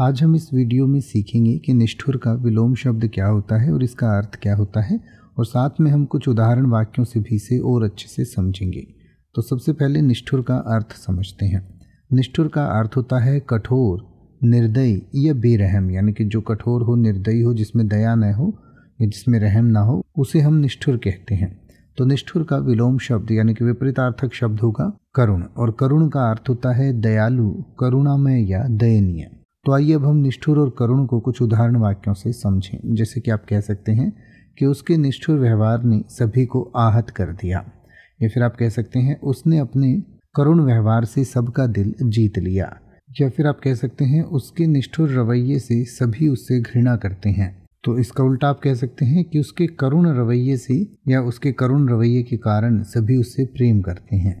आज हम इस वीडियो में सीखेंगे कि निष्ठुर का विलोम शब्द क्या होता है और इसका अर्थ क्या होता है और साथ में हम कुछ उदाहरण वाक्यों से भी से और अच्छे से समझेंगे तो सबसे पहले निष्ठुर का अर्थ समझते हैं निष्ठुर का अर्थ होता है कठोर निर्दयी या बेरहम यानी कि जो कठोर हो निर्दयी हो जिसमें दया न हो या जिसमें रहम ना हो उसे हम निष्ठुर कहते हैं तो निष्ठुर का विलोम शब्द यानी कि विपरीतार्थक शब्द होगा करुण और करुण का अर्थ होता है दयालु करुणामय या दयनीय तो आइए अब हम निष्ठुर और करुण को कुछ उदाहरण वाक्यों से समझें जैसे कि आप कह सकते हैं कि उसके निष्ठुर व्यवहार ने सभी को आहत कर दिया या फिर आप कह सकते हैं उसने अपने करुण व्यवहार से सबका दिल जीत लिया या फिर आप कह सकते हैं उसके निष्ठुर रवैये से सभी उससे घृणा करते हैं तो इसका उल्टा आप कह सकते हैं कि उसके करुण रवैये से या उसके करुण रवैये के कारण सभी उससे प्रेम करते हैं